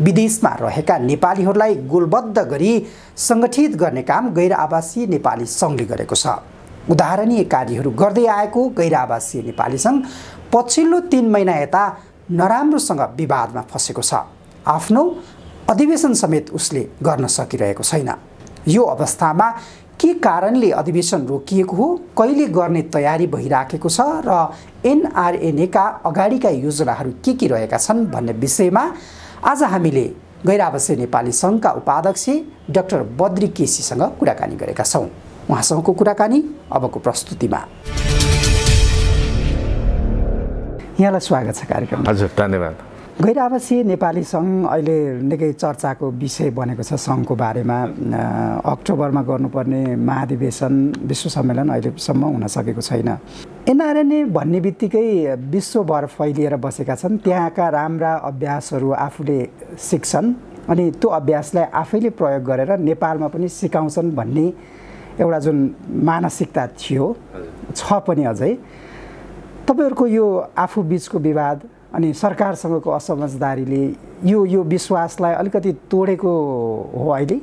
विदेशमा रहेका नेपालीहरूलाई गोलबद्ध गरी सङ्गठित गर्ने काम गैर आवासीय नेपाली सङ्घले गरेको छ उदाहरणीय कार्यहरू गर्दै आएको गैर आवासीय नेपाली सङ्घ पछिल्लो तिन महिना यता नराम्रोसँग विवादमा फँसेको छ आफ्नो अधिवेशन समेत उसले गर्न सकिरहेको छैन यो अवस्थामा के कारणले अधिवेशन रोकिएको हो कहिले गर्ने तयारी भइराखेको छ र एनआरएनएका अगाडिका योजनाहरू के के रहेका छन् भन्ने विषयमा आज हामीले गैरावासीय नेपाली सङ्घका उपाध्यक्ष डाक्टर बद्री केसीसँग कुराकानी गरेका छौँ उहाँसँगको कुराकानी अबको प्रस्तुतिमा यहाँलाई स्वागत छ कार्यक्रम हजुर धन्यवाद गैरावासीय नेपाली सङ्घ अहिले निकै चर्चाको विषय बनेको छ सङ्घको बारेमा अक्टोबरमा गर्नुपर्ने महाधिवेशन विश्व सम्मेलन अहिलेसम्म हुन सकेको छैन एनआरएनए भन्ने बित्तिकै विश्वभर फैलिएर बसेका छन् त्यहाँका राम्रा अभ्यासहरू आफूले सिक्छन् अनि त्यो अभ्यासलाई आफैले प्रयोग गरेर नेपालमा पनि सिकाउँछन् भन्ने एउटा जुन मानसिकता थियो छ पनि अझै तपाईँहरूको यो आफू बिचको विवाद अनि सरकारसँगको असमझदारीले यो यो विश्वासलाई अलिकति तोडेको हो अहिले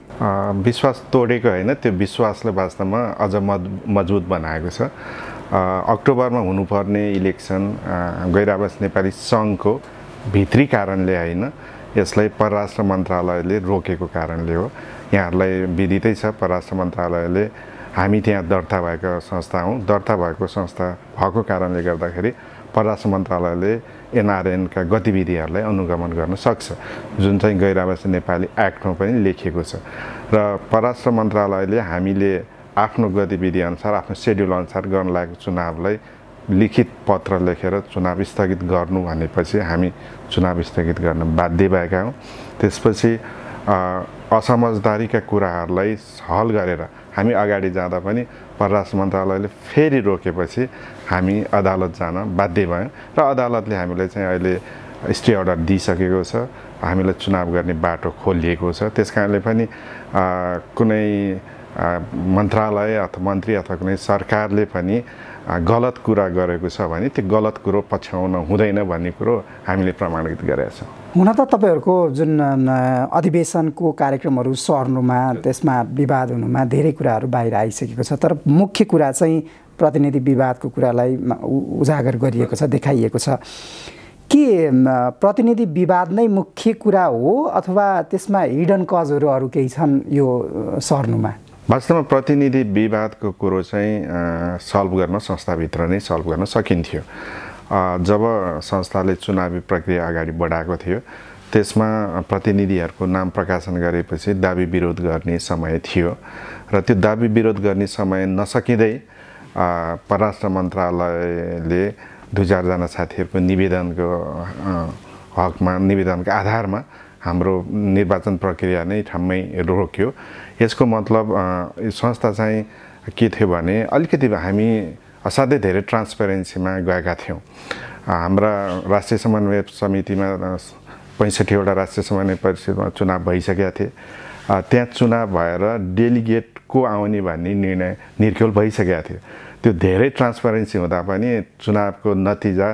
विश्वास तोडेको होइन त्यो विश्वासले वास्तवमा अझ मज मजबुत बनाएको छ अक्टोबरमा हुनुपर्ने इलेक्सन गैरावास नेपाली सङ्घको भित्री कारणले होइन यसलाई परराष्ट्र मन्त्रालयले रोकेको कारणले हो यहाँहरूलाई विदितै छ परराष्ट्र मन्त्रालयले हामी त्यहाँ दर्ता भएको संस्था हौँ दर्ता भएको संस्था भएको कारणले गर्दाखेरि परराष्ट्र मन्त्रालयले एनआरएनका गतिविधिहरूलाई अनुगमन गर्न सक्छ जुन चाहिँ गैरावासी नेपाली एक्टमा पनि लेखिएको छ र परराष्ट्र मन्त्रालयले हामीले आफ्नो गतिविधिअनुसार आफ्नो सेड्युल अनुसार गर्न लागेको चुनावलाई लिखित पत्र लेखेर चुनाव स्थगित गर्नु भनेपछि हामी चुनाव स्थगित गर्न बाध्य भएका हौँ त्यसपछि असमझदारीका कुराहरूलाई सहल गरेर हामी अगाडि जाँदा पनि परराष्ट्र मन्त्रालयले फेरि रोकेपछि हामी अदालत जान बाध्य भयौँ र अदालतले हामीलाई चाहिँ अहिले स्टे अर्डर दिइसकेको छ हामीलाई चुनाव गर्ने बाटो खोलिएको छ त्यस कारणले पनि कुनै मन्त्रालय अथवा मन्त्री अथवा कुनै सरकारले पनि गलत कुरा गरेको छ भने त्यो गलत कुरो पछ्याउन हुँदैन भन्ने कुरो हामीले प्रमाणित गरेका छौँ हुन त तपाईँहरूको जुन अधिवेशनको कार्यक्रमहरू सर्नुमा त्यसमा विवाद हुनुमा धेरै कुराहरू बाहिर आइसकेको छ तर मुख्य कुरा चाहिँ प्रतिनिधि विवादको कुरालाई उजागर गरिएको छ देखाइएको छ के प्रतिनिधि विवाद नै मुख्य कुरा हो अथवा त्यसमा हिडन कजहरू अरू केही छन् यो सर्नुमा वास्तवमा प्रतिनिधि विवादको कुरो चाहिँ सल्भ गर्न संस्थाभित्र नै सल्भ गर्न सकिन्थ्यो जब संस्थाले चुनावी प्रक्रिया अगाडि बढाएको थियो त्यसमा प्रतिनिधिहरूको नाम प्रकाशन गरेपछि दाबी विरोध गर्ने समय थियो र त्यो दाबी विरोध गर्ने समय नसकिँदै परराष्ट्र मन्त्रालयले दुई चारजना साथीहरूको निवेदनको हकमा निवेदनको आधारमा हाम्रो निर्वाचन प्रक्रिया नै ठाउँमै रोक्यो यसको मतलब संस्था चाहिँ के थियो भने अलिकति हामी असाध्यै धेरै ट्रान्सपेरेन्सीमा गएका थियौँ हाम्रा राष्ट्रिय समन्वय समितिमा पैँसठीवटा राष्ट्रिय समन्वय परिषदमा चुनाव भइसकेका थिए त्यहाँ चुनाव भएर डेलिगेटको आउने भन्ने निर्णय निर्खेल भइसकेका थियो त्यो धेरै ट्रान्सपेरेन्सी हुँदा पनि चुनावको नतिजा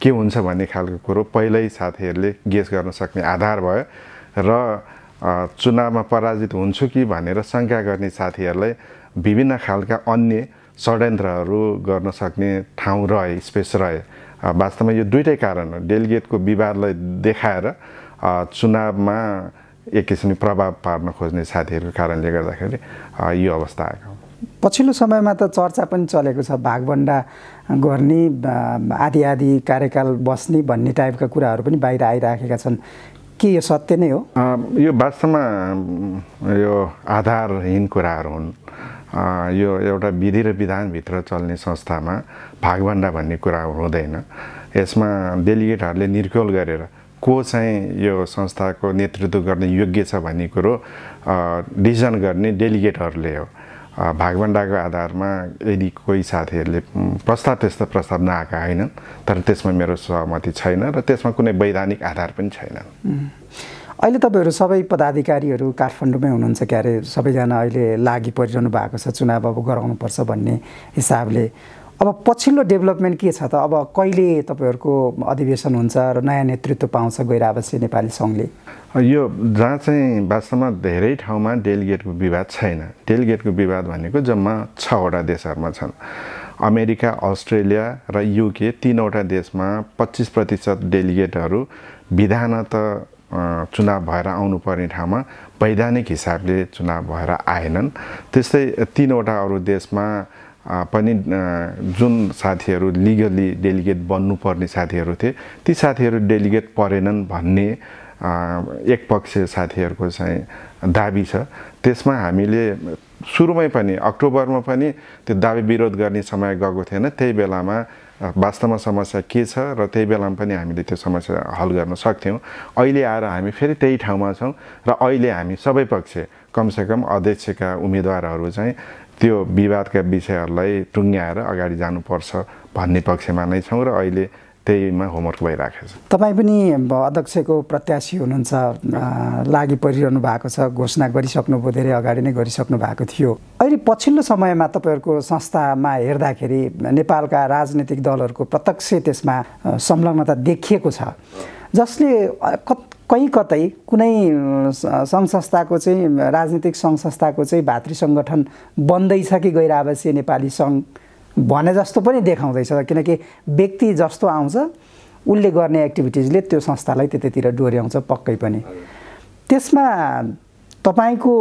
के हुन्छ भन्ने खालको कुरो पहिल्यै साथीहरूले गेस गर्न सक्ने आधार भयो र चुनावमा पराजित हुन्छु कि भनेर शङ्का गर्ने साथीहरूलाई विभिन्न खालका अन्य षड्यन्त्रहरू गर्न सक्ने ठाउँ रहे स्पेस रहे वास्तवमा यो दुइटै कारण हो डेलिगेटको विवादलाई देखाएर चुनावमा एक किसिमले प्रभाव पार्न खोज्ने साथीहरूको कारणले गर्दाखेरि यो अवस्था आएको पछिल्लो समयमा त चर्चा पनि चलेको छ भागभन्डा गर्ने आदि आदि कार्यकाल बस्ने भन्ने टाइपका कुराहरू पनि बाहिर आइराखेका छन् के यो सत्य नै हो यो वास्तवमा यो आधारहीन कुराहरू हुन् यो एउटा विधि र विधानभित्र चल्ने संस्थामा भागभन्डा भन्ने कुरा हुँदैन यसमा डेलिगेटहरूले निर्कोल गरेर को चाहिँ यो संस्थाको नेतृत्व गर्ने योग्य छ भन्ने कुरो डिसिजन गर्ने डेलिगेटहरूले हो भागभन्डाको आधारमा यदि कोही साथीहरूले प्रस्ताव त्यस्तो प्रस्ताव नआएका होइनन् तर त्यसमा मेरो सहमति छैन र त्यसमा कुनै वैधानिक आधार पनि छैन अहिले तपाईँहरू सबै पदाधिकारीहरू काठमाडौँमै हुनुहुन्छ क्यारे सबैजना अहिले लागि परिरहनु भएको छ चुनाव अब गराउनुपर्छ भन्ने हिसाबले अब पछिल्लो डेभलपमेन्ट के छ त अब कहिले तपाईँहरूको अधिवेशन हुन्छ र नयाँ नेतृत्व पाउँछ गैरावासी नेपाली सङ्घले यो जहाँ चाहिँ वास्तवमा धेरै ठाउँमा डेलिगेटको विवाद छैन डेलिगेटको विवाद भनेको जम्मा छवटा देशहरूमा छन् अमेरिका अस्ट्रेलिया र युके तिनवटा देशमा पच्चिस प्रतिशत डेलिगेटहरू विधान त चुनाव भएर आउनुपर्ने ठाउँमा वैधानिक हिसाबले चुनाव भएर आएनन् त्यस्तै तिनवटा अरू देशमा पनि जुन साथीहरू लिगली डेलिगेट बन्नुपर्ने साथीहरू थिए ती साथीहरू डेलिगेट परेनन् भन्ने एक पक्ष साथीहरूको चाहिँ दाबी छ त्यसमा हामीले सुरुमै पनि अक्टोबरमा पनि त्यो दाबी विरोध गर्ने समय गएको थिएन त्यही बेलामा वास्तवमा समस्या के छ र त्यही बेलामा पनि हामीले त्यो समस्या हल गर्न सक्थ्यौँ अहिले आएर हामी फेरि त्यही ठाउँमा छौँ र अहिले हामी सबै पक्ष कमसेकम अध्यक्षका उम्मेदवारहरू चाहिँ त्यो विवादका विषयहरूलाई टुङ्ग्याएर अगाडि जानुपर्छ भन्ने पक्षमा नै छौँ र अहिले त्यहीमा होमवर्क भइराखेको छ तपाईँ पनि अध्यक्षको प्रत्याशी हुनुहुन्छ लागि परिरहनु भएको छ घोषणा गरिसक्नुभयो धेरै अगाडि नै गरिसक्नु भएको थियो अहिले पछिल्लो समयमा तपाईँहरूको संस्थामा हेर्दाखेरि नेपालका राजनैतिक दलहरूको प्रत्यक्ष त्यसमा संलग्नता देखिएको छ जसले कहीँ कतै कुनै सङ्घ संस्थाको चाहिँ राजनीतिक सङ्घ संस्थाको चाहिँ भातृ सङ्गठन बन्दैछ कि गैर आवासीय नेपाली सङ्घ भने जस्तो पनि देखाउँदैछ किनकि व्यक्ति जस्तो आउँछ उसले गर्ने एक्टिभिटिजले त्यो संस्थालाई त्यतातिर डोर्याउँछ पक्कै पनि त्यसमा तपाईँको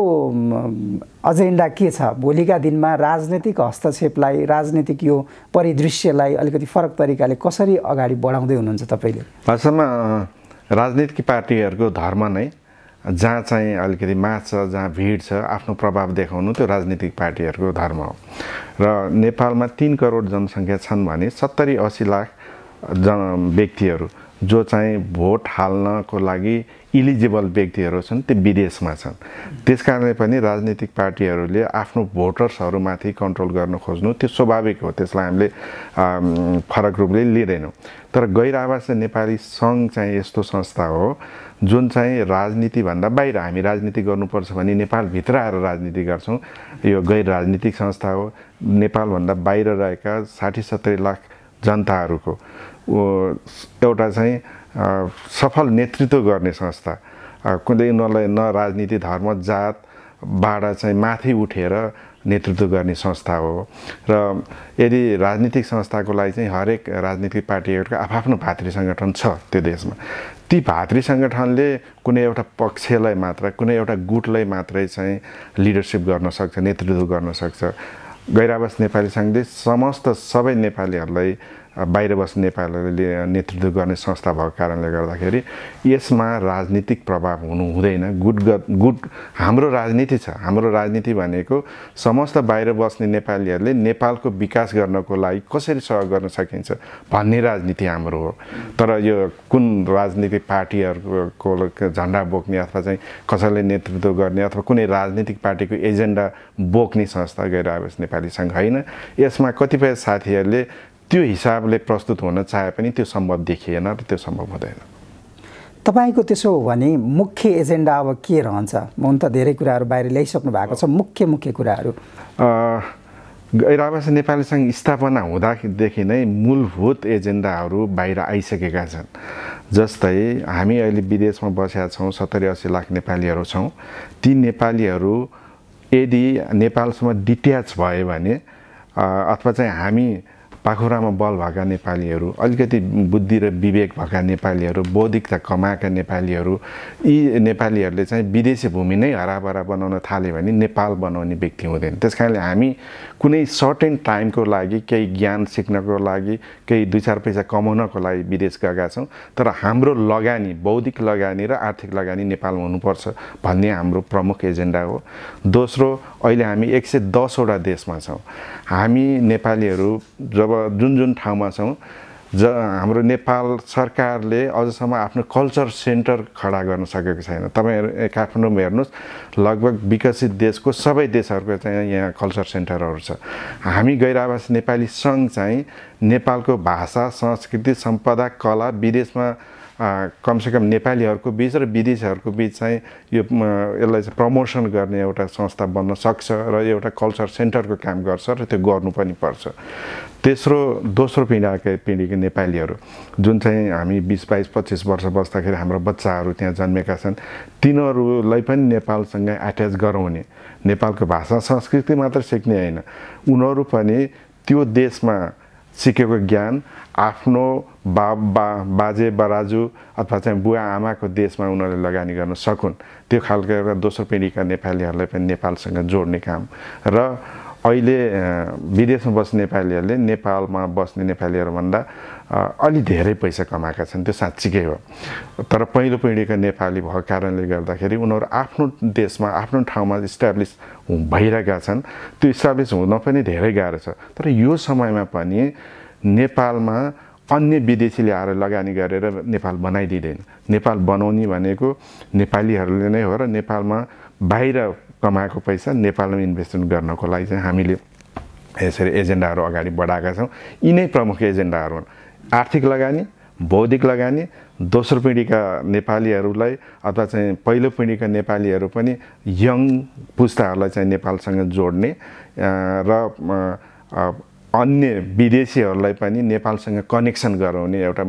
एजेन्डा के छ भोलिका दिनमा राजनैतिक हस्तक्षेपलाई राजनीतिक यो परिदृश्यलाई अलिकति फरक तरिकाले कसरी अगाडि बढाउँदै हुनुहुन्छ तपाईँले भाषामा राजनीतिक पार्टीहरूको धर्म नै जहाँ चाहिँ अलिकति माछ छ जहाँ भिड छ आफ्नो प्रभाव देखाउनु त्यो राजनीतिक पार्टीहरूको धर्म हो र नेपालमा तिन करोड जनसङ्ख्या छन् भने सत्तरी असी लाख जन व्यक्तिहरू जो चाहिँ भोट हाल्नको लागि इलिजिबल व्यक्तिहरू छन् त्यो विदेशमा छन् त्यस कारणले पनि राजनीतिक पार्टीहरूले आफ्नो भोटर्सहरूमाथि कन्ट्रोल गर्न खोज्नु त्यो स्वाभाविक हो त्यसलाई हामीले फरक रूपले लिँदैनौँ तर गैर आवास नेपाली सङ्घ चाहिँ यस्तो संस्था हो जुन चाहिँ राजनीतिभन्दा बाहिर हामी राजनीति गर्नुपर्छ भने नेपालभित्र आएर राजनीति गर्छौँ यो गैर राजनीतिक संस्था हो नेपालभन्दा बाहिर रहेका साठी सत्तरी लाख जनताहरूको एउटा चाहिँ सफल नेतृत्व गर्ने संस्था कुनै उनीहरूलाई न राजनीति धर्म जातबाट चाहिँ माथि उठेर नेतृत्व गर्ने संस्था हो र यदि राजनीतिक संस्थाको लागि चाहिँ हरेक राजनीतिक पार्टीहरूको आफ्नो भातृ सङ्गठन छ त्यो देशमा ती भातृ सङ्गठनले कुनै एउटा पक्षलाई मात्र कुनै एउटा गुटलाई मात्रै चाहिँ लिडरसिप गर्न सक्छ नेतृत्व गर्न सक्छ गैरावास नेपाली सङ्घले समस्त सबै नेपालीहरूलाई बाहिर बस्ने नेपालहरूले नेतृत्व गर्ने संस्था भएको कारणले गर्दाखेरि यसमा राजनीतिक प्रभाव हुनु हुँदैन गुड गुड हाम्रो राजनीति छ हाम्रो राजनीति भनेको समस्त बाहिर बस्ने नेपालीहरूले नेपालको विकास गर्नको लागि कसरी सहयोग गर्न सकिन्छ भन्ने राजनीति हाम्रो हो तर यो कुन राजनीतिक पार्टीहरूको झन्डा बोक्ने अथवा चाहिँ कसैले नेतृत्व गर्ने अथवा कुनै राजनीतिक पार्टीको एजेन्डा बोक्ने संस्था गएर नेपाली सङ्घ होइन यसमा कतिपय साथीहरूले त्यो हिसाबले प्रस्तुत हुन चाहे पनि त्यो सम्भव देखिएन र त्यो सम्भव हुँदैन तपाईँको त्यसो हो भने मुख्य एजेन्डा अब के रहन्छ हुन त धेरै कुराहरू बाहिर ल्याइसक्नु भएको छ मुख्य मुख्य कुराहरू गैरावास नेपाली सङ्घ स्थापना हुँदादेखि नै मूलभूत एजेन्डाहरू बाहिर आइसकेका छन् जस्तै हामी अहिले विदेशमा बसेका छौँ सत्तरी असी लाख नेपालीहरू छौँ ती नेपालीहरू यदि नेपालसम्म डिट्याच भयो भने अथवा चाहिँ हामी पाखुरामा बल भएका नेपालीहरू अलिकति बुद्धि र विवेक भएका नेपालीहरू बौद्धिकता कमाएका नेपालीहरू यी नेपालीहरूले चाहिँ विदेशी भूमि नै हराभरा बनाउन थाल्यो भने नेपाल बनाउने व्यक्ति हुँदैन त्यस कारणले हामी कुनै सर्टेन टाइमको लागि केही ज्ञान सिक्नको लागि केही दुई चार पैसा कमाउनको लागि विदेश गएका छौँ तर हाम्रो लगानी बौद्धिक लगानी र आर्थिक लगानी नेपालमा हुनुपर्छ भन्ने हाम्रो प्रमुख एजेन्डा हो दोस्रो अहिले हामी एक सय दसवटा देशमा छौँ हामी नेपालीहरू जब अब जुन जुन ठाउँमा छौँ ज हाम्रो नेपाल सरकारले अझसम्म आफ्नो कल्चर सेन्टर खडा गर्न सकेको छैन तपाईँहरू काठमाडौँमा हेर्नुहोस् लगभग विकसित देशको सबै देशहरूको चाहिँ यहाँ कल्चर सेन्टरहरू छ हामी गैरावास नेपाली सङ्घ चाहिँ नेपालको भाषा संस्कृति सम्पदा कला विदेशमा कमसेकम नेपालीहरूको बिच र विदेशीहरूको बिच चाहिँ यो यसलाई चाहिँ प्रमोसन गर्ने एउटा संस्था बन्न सक्छ र एउटा कल्चर सेन्टरको काम गर्छ र त्यो गर्नु पनि पर्छ तेस्रो दोस्रो पिँढीका पिँढीको नेपालीहरू जुन चाहिँ हामी बिस बाइस पच्चिस वर्ष बस्दाखेरि हाम्रो बच्चाहरू त्यहाँ जन्मेका छन् तिनीहरूलाई पनि नेपालसँग एट्याच गराउने नेपालको भाषा संस्कृति मात्र सिक्ने होइन उनीहरू पनि त्यो देशमा सिकेको ज्ञान आफ्नो बा बा बाजे बराजु अथवा चाहिँ बुवा आमाको देशमा उनीहरूले लगानी गर्न सकुन् त्यो खालको एउटा दोस्रो पिँढीका नेपालीहरूलाई पनि नेपालसँग जोड्ने काम र अहिले विदेशमा बस्ने नेपालीहरूले नेपालमा बस्ने नेपालीहरूभन्दा अलि धेरै पैसा कमाएका छन् त्यो साँच्चीकै हो तर पहिलो पिँढीका नेपाली भएको कारणले गर्दाखेरि उनीहरू आफ्नो देशमा आफ्नो ठाउँमा इस्टाब्लिस भइरहेका छन् त्यो इस्टाब्लिस हुन पनि धेरै गाह्रो छ तर यो समयमा पनि नेपालमा अन्य विदेशीले आएर लगानी गरेर नेपाल बनाइदिँदैन नेपाल बनाउने भनेको नेपालीहरूले नै हो र नेपालमा बाहिर कमाएको पैसा नेपालमा इन्भेस्टमेन्ट गर्नको लागि चाहिँ हामीले यसरी एजेन्डाहरू अगाडि बढाएका छौँ यिनै प्रमुख एजेन्डाहरू हुन् आर्थिक लगानी बौद्धिक लगानी दोस्रो पिँढीका नेपालीहरूलाई अथवा चाहिँ पहिलो पिँढीका नेपालीहरू पनि यङ पुस्ताहरूलाई चाहिँ नेपालसँग जोड्ने र अन्य विदेशीहरूलाई पनि नेपालसँग कनेक्सन गराउने एउटा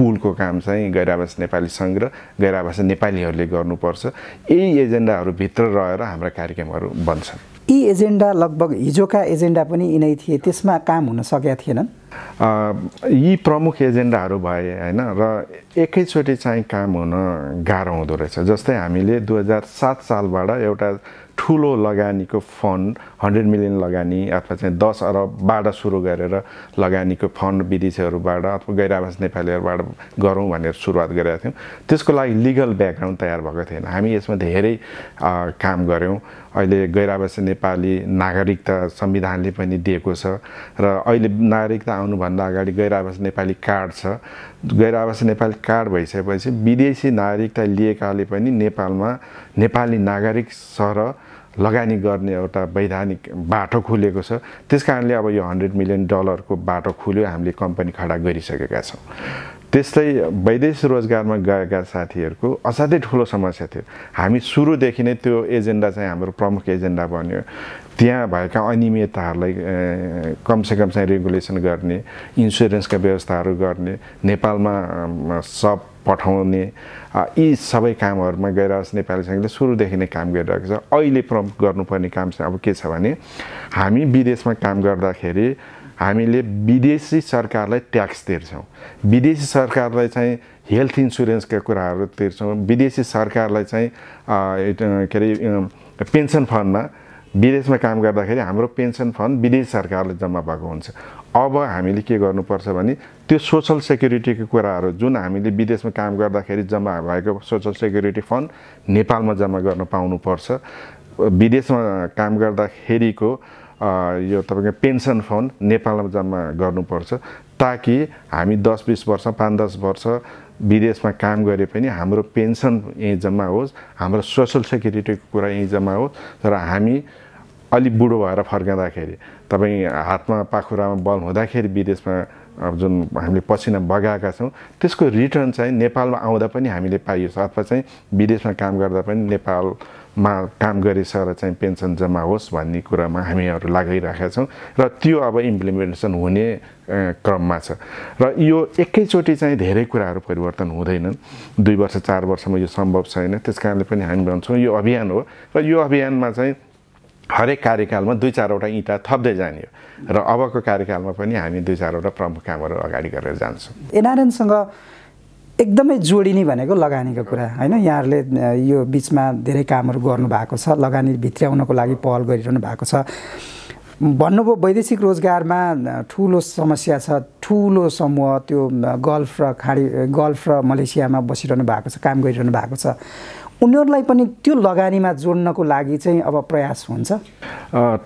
पुलको काम चाहिँ गैरावास नेपाली सङ्घ र गैरावास नेपालीहरूले गर्नुपर्छ यही एजेन्डाहरूभित्र रहेर हाम्रा कार्यक्रमहरू बन्छन् यी एजेन्डा लगभग हिजोका एजेन्डा पनि यिनै थिए त्यसमा काम हुन सकेका थिएनन् यी प्रमुख एजेन्डाहरू भए होइन र एकैचोटि चाहिँ काम हुन गाह्रो हुँदो रहेछ जस्तै हामीले दुई हजार सात सालबाट एउटा ठुलो लगानीको फन्ड हन्ड्रेड मिलियन लगानी अथवा चाहिँ दस अरबबाट सुरु गरेर लगानीको फन्ड विदेशीहरूबाट अथवा गैरावास नेपालीहरूबाट गरौँ भनेर सुरुवात गरेका थियौँ त्यसको लागि लिगल ब्याकग्राउन्ड तयार भएको थिएन हामी यसमा धेरै काम गऱ्यौँ अहिले गैरावासी नेपाली नागरिकता संविधानले पनि दिएको छ र अहिले नागरिकता आउनुभन्दा अगाडि गैरावास नेपाली कार्ड छ गैरावास नेपाली कार्ड भइसकेपछि विदेशी नागरिकता लिएकाले पनि नेपालमा नेपाली नागरिक सर लगानी गर्ने एउटा वैधानिक बाटो खुलेको छ त्यस कारणले अब यो हन्ड्रेड मिलियन डलरको बाटो खुल्यो हामीले कम्पनी खडा गरिसकेका छौँ त्यस्तै वैदेशिक रोजगारमा गएका साथीहरूको असाध्यै ठुलो समस्या थियो हामी सुरुदेखि नै त्यो एजेन्डा चाहिँ हाम्रो प्रमुख एजेन्डा बन्यो त्यहाँ भएका अनियमितताहरूलाई कमसेकम चाहिँ रेगुलेसन गर्ने इन्सुरेन्सका व्यवस्थाहरू गर्ने नेपालमा सब पठाउने यी सबै कामहरूमा गएर नेपाली सङ्घले सुरुदेखि नै काम गरिरहेको छ अहिले प्रमुख गर्नुपर्ने काम चाहिँ अब के छ भने हामी विदेशमा काम गर्दाखेरि हामीले विदेशी सरकारलाई ट्याक्स तिर्छौँ विदेशी सरकारलाई चाहिँ हेल्थ इन्सुरेन्सका कुराहरू तिर्छौँ विदेशी सरकारलाई चाहिँ के अरे पेन्सन फन्डमा विदेशमा काम गर्दाखेरि हाम्रो पेन्सन फन्ड विदेश सरकारले जम्मा भएको हुन्छ अब हामीले के गर्नुपर्छ भने त्यो सोसल सेक्युरिटीको कुराहरू जुन हामीले विदेशमा काम गर्दाखेरि जम्मा भएको सोसल सेक्युरिटी फन्ड नेपालमा जम्मा गर्न पाउनुपर्छ विदेशमा काम गर्दाखेरिको यो तपाईँको पेन्सन फन्ड नेपालमा जम्मा गर्नुपर्छ ताकि हामी दस बिस वर्ष पाँच दस वर्ष विदेशमा काम गरे पनि हाम्रो पेन्सन यहीँ जम्मा होस् हाम्रो सोसल सेक्युरिटीको कुरा यहीँ जम्मा होस् र हामी अलिक बुढो भएर फर्काँदाखेरि तपाईँ हातमा पाखुरामा बल हुँदाखेरि विदेशमा अब जुन हामीले पसिना बगाएका छौँ त्यसको रिटर्न चाहिँ नेपालमा आउँदा पनि हामीले पाइयोस् अथवा चाहिँ विदेशमा काम गर्दा पनि नेपाल मा काम गरिसकेर चाहिँ पेन्सन जम्मा होस् भन्ने कुरामा हामीहरू लागिराखेका छौँ र त्यो अब इम्प्लिमेन्टेसन हुने क्रममा छ र यो एकैचोटि चाहिँ धेरै कुराहरू परिवर्तन हुँदैनन् दुई वर्ष चार वर्षमा यो सम्भव छैन त्यस कारणले पनि हामी भन्छौँ यो अभियान हो र यो अभियानमा चाहिँ हरेक कार्यकालमा दुई चारवटा इँटा थप्दै जाने हो र अबको कार्यकालमा पनि हामी दुई चारवटा प्रमुख कामहरू अगाडि गरेर जान्छौँ एनआरएनसँग एकदमै जोडिने भनेको लगानीको कुरा होइन यहाँहरूले यो बिचमा धेरै कामहरू गर्नुभएको छ लगानी भित्र्याउनको लागि पहल गरिरहनु भएको छ भन्नुभयो वैदेशिक रोजगारमा ठुलो समस्या छ ठुलो समूह त्यो गल्फ र खाडी गल्फ र मलेसियामा बसिरहनु भएको छ काम गरिरहनु भएको छ उनीहरूलाई पनि त्यो लगानीमा जोड्नको लागि चाहिँ अब प्रयास हुन्छ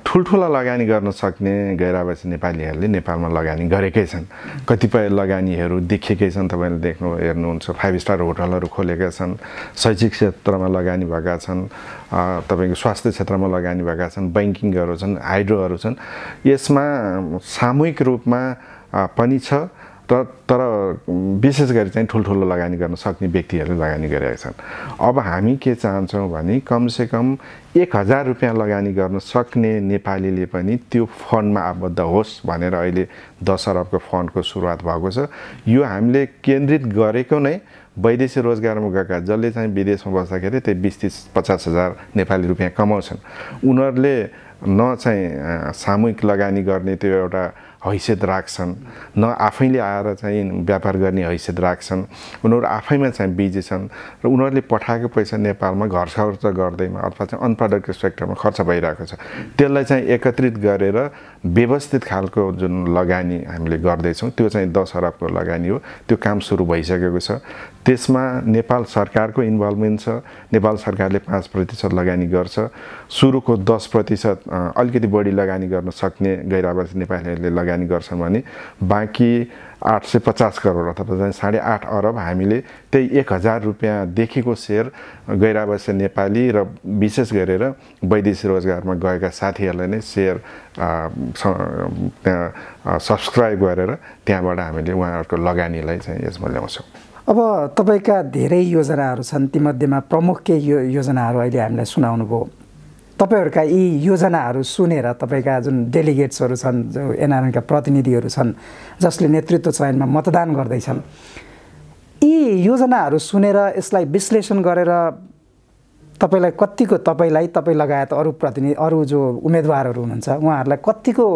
ठुल्ठुला लगानी गर्न सक्ने गैरावासी नेपालीहरूले नेपालमा लगानी गरेकै छन् कतिपय लगानीहरू देखेकै छन् तपाईँले देख्नु हेर्नुहुन्छ फाइभ स्टार होटलहरू खोलेका छन् शैक्षिक क्षेत्रमा लगानी भएका छन् तपाईँको स्वास्थ्य क्षेत्रमा लगानी भएका छन् ब्याङ्किङहरू छन् हाइड्रोहरू छन् यसमा सामूहिक रूपमा पनि छ त तर विशेष गरी चाहिँ ठुल्ठुलो लगानी गर्न सक्ने व्यक्तिहरूले लगानी गरेका छन् अब हामी के चाहन्छौँ भने कमसेकम एक हजार रुपियाँ लगानी गर्न सक्ने नेपालीले पनि त्यो फन्डमा आबद्ध होस् भनेर अहिले दस अरबको फन्डको सुरुवात भएको छ यो हामीले केन्द्रित गरेको नै वैदेशी रोजगारमा गएका जसले चाहिँ विदेशमा बस्दाखेरि त्यही बिस तिस पचास हजार नेपाली रुपियाँ कमाउँछन् उनीहरूले न चाहिँ सामूहिक लगानी गर्ने त्यो एउटा हैसियत राख्छन् न आफैले आएर चाहिँ व्यापार गर्ने हैसियत राख्छन् उनीहरू आफैमा चाहिँ बिजी छन् र उनीहरूले पठाएको पैसा नेपालमा घर खर्च गर्दैमा अथवा चाहिँ अनप्रडक्टिभ सेक्टरमा खर्च भइरहेको छ त्यसलाई चाहिँ एकत्रित गरेर व्यवस्थित खालको जुन लगानी हामीले गर्दैछौँ त्यो चाहिँ दस अरबको लगानी हो त्यो काम सुरु भइसकेको छ त्यसमा नेपाल सरकारको इन्भल्भमेन्ट छ नेपाल सरकारले पाँच प्रतिशत लगानी गर्छ सुरुको दस प्रतिशत अलिकति बढी लगानी गर्न सक्ने गैर नेपालीहरूले लगानी लगानी गर्छन् भने बाँकी आठ सय पचास करोड अथवा चाहिँ साढे आठ अरब हामीले त्यही एक हजार देखेको सेयर गैरावश्य नेपाली र विशेष गरेर वैदेशिक रोजगारमा गएका साथीहरूलाई नै सेयर त्यहाँ सब्सक्राइब गरेर त्यहाँबाट हामीले उहाँहरूको लगानीलाई चाहिँ यसमा ल्याउँछौँ अब तपाईँका धेरै योजनाहरू छन् तीमध्येमा प्रमुख केही यो योजनाहरू अहिले हामीलाई सुनाउनु भयो तपाईँहरूका यी योजनाहरू सुनेर तपाईँका जुन डेलिगेट्सहरू छन् जो एनआरएनका प्रतिनिधिहरू छन् जसले नेतृत्व चयनमा मतदान गर्दैछन् यी योजनाहरू सुनेर यसलाई विश्लेषण गरेर तपाईँलाई कतिको तपाईँलाई तपाईँ लगायत अरू प्रतिनिधि अरू जो उम्मेदवारहरू हुनुहुन्छ उहाँहरूलाई कतिको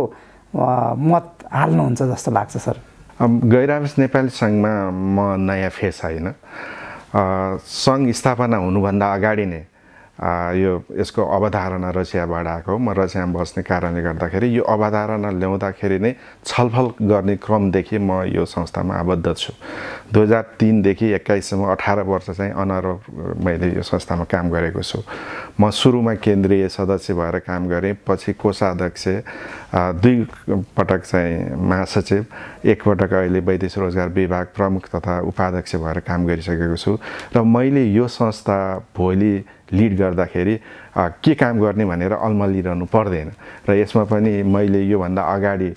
मत हाल्नुहुन्छ जस्तो लाग्छ सर अब गैरावेश नेपाली सङ्घमा म नयाँ फेस होइन सङ्घ स्थापना हुनुभन्दा अगाडि नै यो यसको अवधारणा रसियाबाट आएको म रसियामा बस्ने कारणले गर्दाखेरि यो अवधारणा ल्याउँदाखेरि नै छलफल गर्ने क्रमदेखि म यो संस्थामा आबद्ध छु दुई हजार तिनदेखि एक्काइससम्म अठार वर्ष चाहिँ अनर मैले यो संस्थामा काम गरेको छु म सुरुमा केन्द्रीय सदस्य भएर काम गरेँ पछि कोषाध्यक्ष दुई पटक चाहिँ महासचिव एकपटक अहिले वैदेशिक रोजगार विभाग प्रमुख तथा उपाध्यक्ष भएर काम गरिसकेको छु र मैले यो संस्था भोलि लिड गर्दाखेरि के काम गर्ने भनेर अल्मलिरहनु पर्दैन र यसमा पनि मैले योभन्दा अगाडि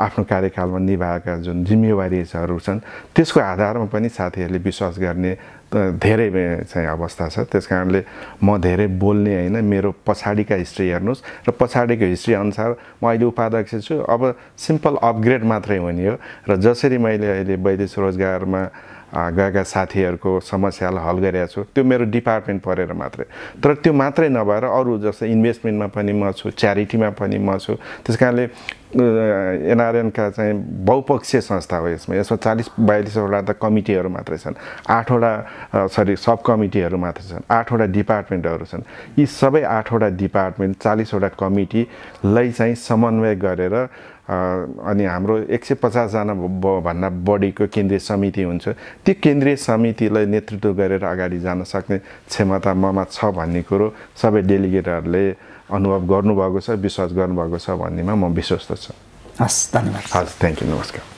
आफ्नो कार्यकालमा निभाएका जुन जिम्मेवारीहरू छन् त्यसको आधारमा पनि साथीहरूले विश्वास गर्ने धेरै चाहिँ अवस्था छ त्यस कारणले म धेरै बोल्ने होइन मेरो पछाडिका हिस्ट्री हेर्नुहोस् र पछाडिको हिस्ट्री अनुसार म अहिले उपाध्यक्ष छु अब सिम्पल अपग्रेड मात्रै हुने हो र जसरी मैले अहिले वैदेशिक रोजगारमा गएका साथीहरूको समस्यालाई हल गरिरहेको छु त्यो मेरो डिपार्टमेन्ट परेर मात्रै तर त्यो मात्रै नभएर अरू जस्तै इन्भेस्टमेन्टमा पनि म छु च्यारिटीमा पनि म छु त्यस कारणले एनआरएनका चाहिँ बहुपक्षीय संस्था हो यसमा यसमा चालिस बयालिसवटा त कमिटीहरू मात्रै छन् आठवटा सरी सब कमिटीहरू मात्रै छन् आठवटा डिपार्टमेन्टहरू छन् यी सबै आठवटा डिपार्टमेन्ट चालिसवटा कमिटीलाई चाहिँ समन्वय गरेर अनि हाम्रो एक सय पचासजना भन्दा बढीको केन्द्रीय समिति हुन्छ त्यो केन्द्रीय समितिलाई नेतृत्व गरेर अगाडि जान सक्ने क्षमता ममा छ भन्ने कुरो सबै डेलिगेटहरूले अनुभव गर्नुभएको छ विश्वास गर्नुभएको छ भन्नेमा म विश्वस्त छु हस् धन्यवाद हस् थ्याङ्क यू नमस्कार